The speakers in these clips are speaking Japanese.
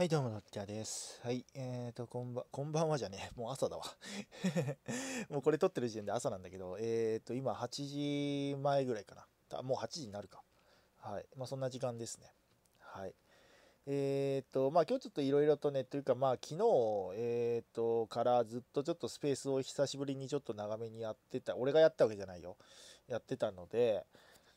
はい、どうも、のっちゃです。はい、えーと、こんば、こんばんはじゃねえ。もう朝だわ もうこれ撮ってる時点で朝なんだけど、えーと、今8時前ぐらいかな。もう8時になるか。はい。まあ、そんな時間ですね。はい。えーと、まあ、今日ちょっといろいろとね、というか、まあ、昨日、えーと、からずっとちょっとスペースを久しぶりにちょっと長めにやってた。俺がやったわけじゃないよ。やってたので、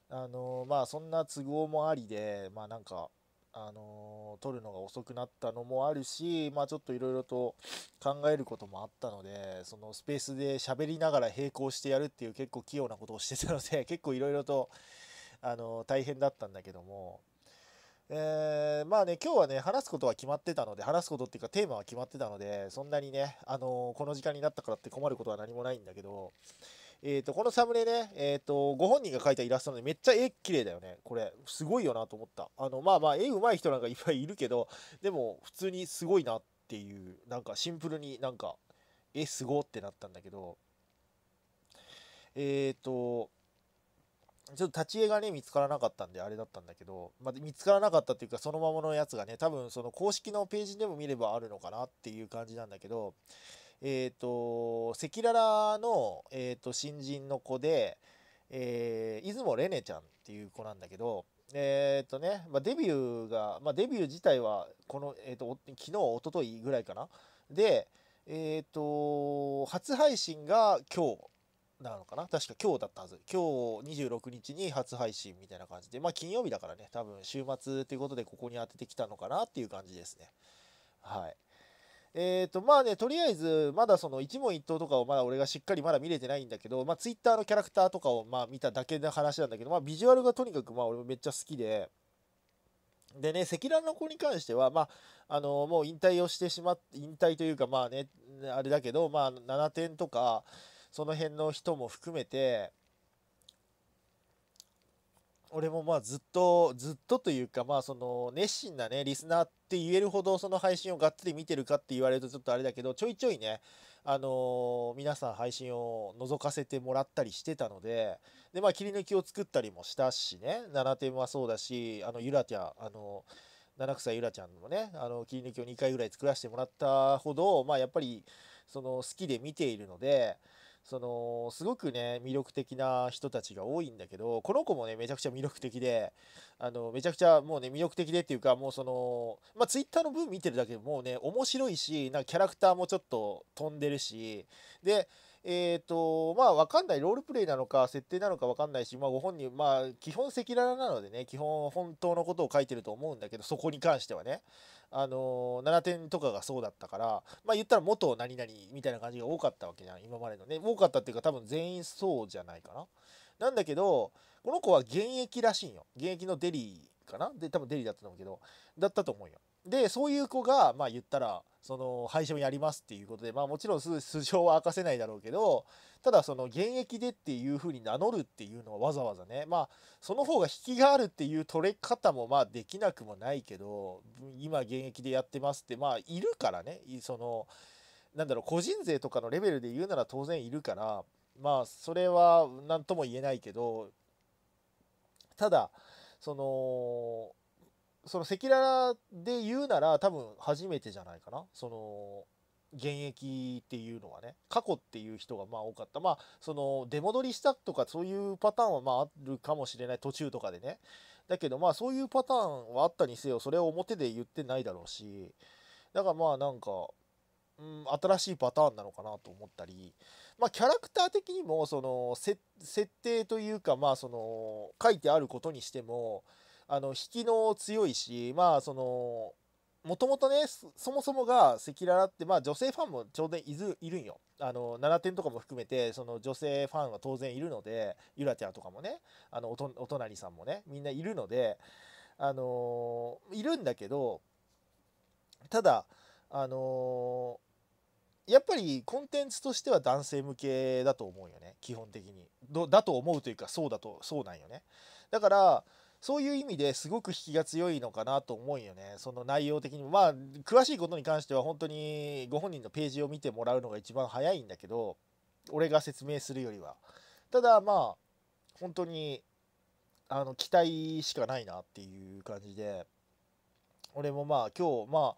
あのー、まあ、そんな都合もありで、まあ、なんか、あのー、撮るのが遅くなったのもあるし、まあ、ちょっといろいろと考えることもあったのでそのスペースで喋りながら並行してやるっていう結構器用なことをしてたので 結構いろいろと、あのー、大変だったんだけども、えー、まあね今日はね話すことは決まってたので話すことっていうかテーマは決まってたのでそんなにね、あのこの時間になったからって困ることは何もないんだけど。えーと、このサムネね、えーと、ご本人が描いたイラストなんでめっちゃ絵綺麗だよねこれすごいよなと思ったあのまあまあ絵うまい人なんかいっぱいいるけどでも普通にすごいなっていうなんかシンプルになんか絵すごってなったんだけどえっ、ー、とちょっと立ち絵がね、見つからなかったんで、あれだったんだけど、まあ、見つからなかったっていうか、そのままのやつがね、多分その公式のページでも見ればあるのかなっていう感じなんだけど、えっ、ー、と、赤裸々の、えーと、新人の子で、えー、出雲レネちゃんっていう子なんだけど、えっ、ー、とね、まあ、デビューが、まあ、デビュー自体は、この、えっ、ー、と、昨日、一昨日ぐらいかな。で、えっ、と、初配信が今日なのかな確か今日だったはず。今日26日に初配信みたいな感じで、まあ金曜日だからね、多分週末ということでここに当ててきたのかなっていう感じですね。はい。えっ、ー、と、まあね、とりあえず、まだその一問一答とかをまだ俺がしっかりまだ見れてないんだけど、まあツイッターのキャラクターとかをまあ見ただけの話なんだけど、まあビジュアルがとにかくまあ俺もめっちゃ好きで、でね、赤裸の子に関しては、まあ、あのもう引退をしてしまって、引退というかまあね、あれだけど、まあ7点とか、その辺の人も含めて、俺もまあずっとずっとというかまあその熱心なねリスナーって言えるほどその配信をがっつり見てるかって言われるとちょっとあれだけどちょいちょいねあのー、皆さん配信を覗かせてもらったりしてたのででまあ切り抜きを作ったりもしたしね7点はそうだしあのゆらちゃんあの七草ゆらちゃんもねあの切り抜きを2回ぐらい作らせてもらったほどまあやっぱりその好きで見ているので。そのすごくね魅力的な人たちが多いんだけどこの子もねめちゃくちゃ魅力的であのめちゃくちゃもうね魅力的でっていうかもうそのまあツイッターの文見てるだけでもうね面白いしなんかキャラクターもちょっと飛んでるしでえっ、ー、と、まあ、わかんない、ロールプレイなのか、設定なのかわかんないし、まあ、ご本人、まあ、基本赤裸々なのでね、基本本当のことを書いてると思うんだけど、そこに関してはね、あのー、7点とかがそうだったから、まあ、言ったら元何々みたいな感じが多かったわけじゃん、今までのね。多かったっていうか、多分全員そうじゃないかな。なんだけど、この子は現役らしいよ。現役のデリーかなで、多分デリーだったと思うけど、だったと思うよ。で、そういう子が、まあ、言ったら、その配信をやりますっていうことで、まあ、もちろん 素性は明かせないだろうけどただその現役でっていうふうに名乗るっていうのはわざわざねまあその方が引きがあるっていう取れ方もまあできなくもないけど今現役でやってますってまあいるからねそのなんだろう個人税とかのレベルで言うなら当然いるからまあそれは何とも言えないけどただそのその赤裸々で言うなら多分初めてじゃないかなその現役っていうのはね過去っていう人がまあ多かったまあその出戻りしたとかそういうパターンはまああるかもしれない途中とかでねだけどまあそういうパターンはあったにせよそれを表で言ってないだろうしだからまあなんか、うん、新しいパターンなのかなと思ったりまあキャラクター的にもその設定というかまあその書いてあることにしてもあの引きの強いしまあそのもともとねそもそもが赤裸々ってまあ女性ファンも当然いるいるんよあの7点とかも含めてその女性ファンは当然いるのでゆらちゃんとかもねあのおとお隣さんもねみんないるのであのー、いるんだけどただあのー、やっぱりコンテンツとしては男性向けだと思うよね基本的にだと思うというかそうだとそうなんよねだからそういう意味ですごく引きが強いのかなと思うよねその内容的にも。まあ詳しいことに関しては本当にご本人のページを見てもらうのが一番早いんだけど俺が説明するよりはただまあ本当にあの期待しかないなっていう感じで俺もまあ今日まあ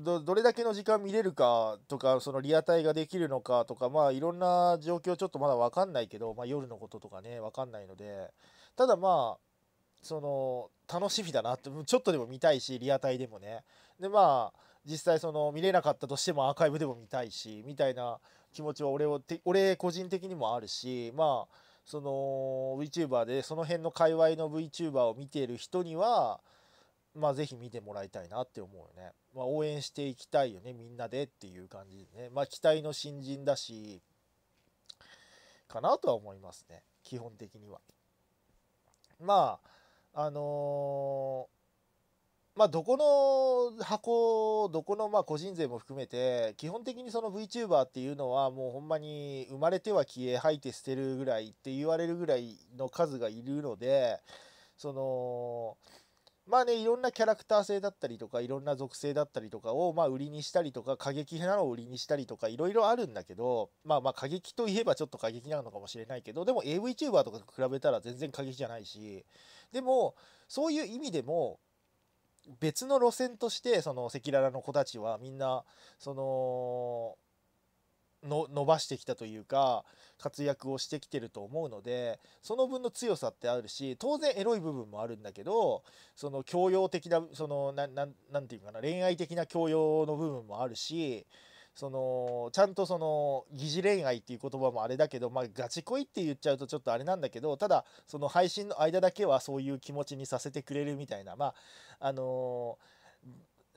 どどれだけの時間見れるかとかそのリアタイができるのかとかまあいろんな状況ちょっとまだ分かんないけど、まあ、夜のこととかね分かんないのでただまあその楽しみだなってちょっとでも見たいしリアタイでもねでまあ実際その見れなかったとしてもアーカイブでも見たいしみたいな気持ちは俺を俺個人的にもあるしまあその VTuber でその辺の界隈の VTuber を見ている人にはまあ是非見てもらいたいなって思うよね、まあ、応援していきたいよねみんなでっていう感じでねまあ期待の新人だしかなとは思いますね基本的にはまああのー、まあ、どこの箱、どこのまあ個人税も含めて、基本的にその VTuber っていうのは、もうほんまに生まれては消え、吐いて捨てるぐらいって言われるぐらいの数がいるので、その、まあね、いろんなキャラクター性だったりとか、いろんな属性だったりとかを、まあ、売りにしたりとか、過激派なのを売りにしたりとか、いろいろあるんだけど、まあまあ、過激といえばちょっと過激なのかもしれないけど、でも AVTuber とかと比べたら全然過激じゃないし、でも、そういう意味でも、別の路線として、その、赤裸々の子たちはみんな、その、の伸ばしてきたというか活躍をしてきてると思うのでその分の強さってあるし当然エロい部分もあるんだけどその教養的なそのなななんていうかな恋愛的な教養の部分もあるしそのちゃんとその疑似恋愛っていう言葉もあれだけど、まあ、ガチ恋って言っちゃうとちょっとあれなんだけどただその配信の間だけはそういう気持ちにさせてくれるみたいなまああのー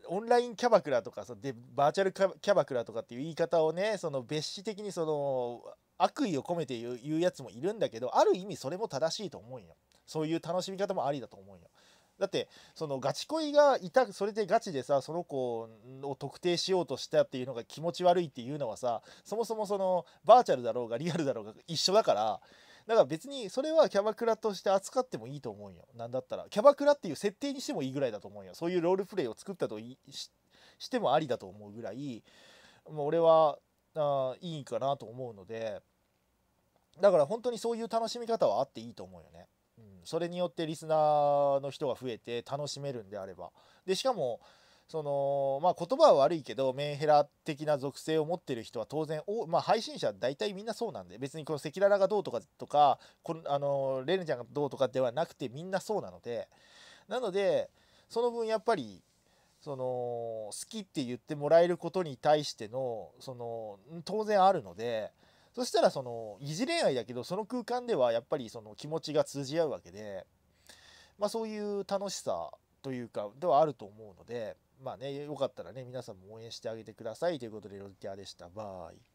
オンラインキャバクラとかさでバーチャルキャバクラとかっていう言い方をねその別紙的にその悪意を込めて言う言うやつもいるんだけどある意味それも正しいと思うよそういう楽しみ方もありだと思うよだってそのガチ恋がいたそれでガチでさその子を特定しようとしたっていうのが気持ち悪いっていうのはさそもそもそのバーチャルだろうがリアルだろうが一緒だからだから別にそれはキャバクラとして扱ってもいいと思うよなんだったらキャバクラっていう設定にしてもいいぐらいだと思うよそういうロールプレイを作ったとしてもありだと思うぐらいもう俺はあいいかなと思うのでだから本当にそういう楽しみ方はあっていいと思うよね。うん、それによってリスナーの人が増えて楽しめるんであれば。でしかもその、まあ、言葉は悪いけどメンヘラ的な属性を持ってる人は当然お、まあ、配信者大体みんなそうなんで別にこの赤裸々がどうとかとかこあのレネちゃんがどうとかではなくてみんなそうなのでなのでその分やっぱりその好きって言ってもらえることに対してのその当然あるので。そしたらその疑似恋愛だけどその空間ではやっぱりその気持ちが通じ合うわけで、まあ、そういう楽しさというかではあると思うのでまあね、よかったらね、皆さんも応援してあげてくださいということで、ロッティーでした。バイ。